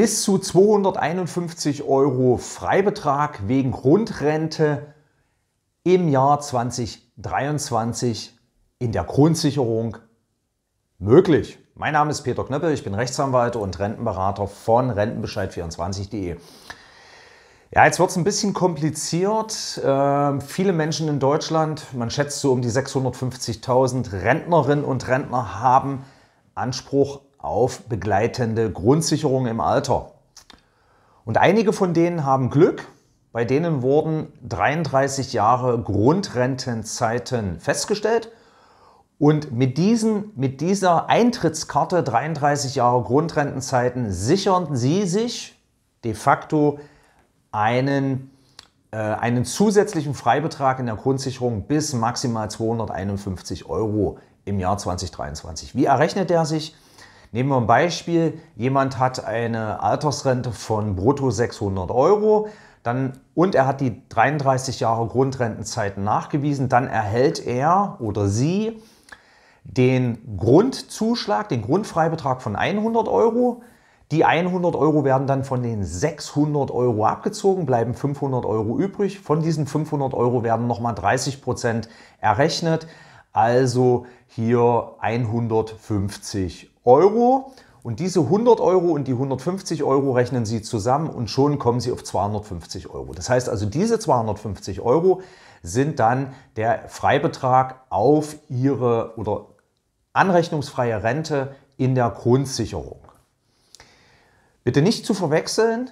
bis zu 251 Euro Freibetrag wegen Grundrente im Jahr 2023 in der Grundsicherung möglich. Mein Name ist Peter Knöppel, ich bin Rechtsanwalt und Rentenberater von Rentenbescheid24.de. Ja, jetzt wird es ein bisschen kompliziert. Ähm, viele Menschen in Deutschland, man schätzt so um die 650.000 Rentnerinnen und Rentner, haben Anspruch auf begleitende Grundsicherung im Alter. Und einige von denen haben Glück. Bei denen wurden 33 Jahre Grundrentenzeiten festgestellt. Und mit, diesen, mit dieser Eintrittskarte 33 Jahre Grundrentenzeiten sichern sie sich de facto einen, äh, einen zusätzlichen Freibetrag in der Grundsicherung bis maximal 251 Euro im Jahr 2023. Wie errechnet der sich? Nehmen wir ein Beispiel, jemand hat eine Altersrente von brutto 600 Euro dann, und er hat die 33 Jahre Grundrentenzeiten nachgewiesen, dann erhält er oder sie den Grundzuschlag, den Grundfreibetrag von 100 Euro. Die 100 Euro werden dann von den 600 Euro abgezogen, bleiben 500 Euro übrig. Von diesen 500 Euro werden nochmal 30 Prozent errechnet, also hier 150 Euro. Und diese 100 Euro und die 150 Euro rechnen Sie zusammen und schon kommen Sie auf 250 Euro. Das heißt also, diese 250 Euro sind dann der Freibetrag auf Ihre oder anrechnungsfreie Rente in der Grundsicherung. Bitte nicht zu verwechseln,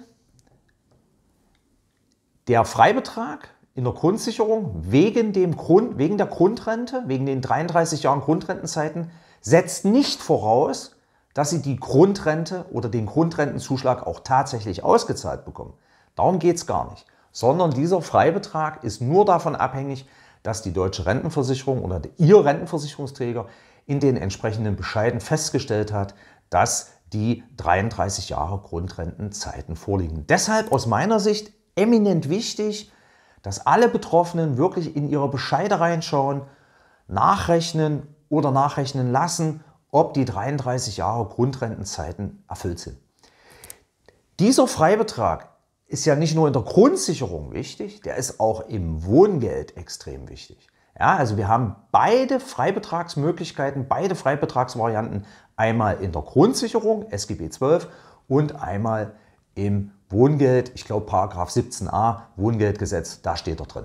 der Freibetrag in der Grundsicherung wegen, dem Grund, wegen der Grundrente, wegen den 33 Jahren Grundrentenzeiten, setzt nicht voraus, dass sie die Grundrente oder den Grundrentenzuschlag auch tatsächlich ausgezahlt bekommen. Darum geht es gar nicht, sondern dieser Freibetrag ist nur davon abhängig, dass die deutsche Rentenversicherung oder ihr Rentenversicherungsträger in den entsprechenden Bescheiden festgestellt hat, dass die 33 Jahre Grundrentenzeiten vorliegen. Deshalb aus meiner Sicht eminent wichtig, dass alle Betroffenen wirklich in ihre Bescheide reinschauen, nachrechnen oder nachrechnen lassen, ob die 33 Jahre Grundrentenzeiten erfüllt sind. Dieser Freibetrag ist ja nicht nur in der Grundsicherung wichtig, der ist auch im Wohngeld extrem wichtig. Ja, also wir haben beide Freibetragsmöglichkeiten, beide Freibetragsvarianten, einmal in der Grundsicherung, SGB 12, und einmal im Wohngeld, ich glaube Paragraph 17a Wohngeldgesetz, da steht er drin.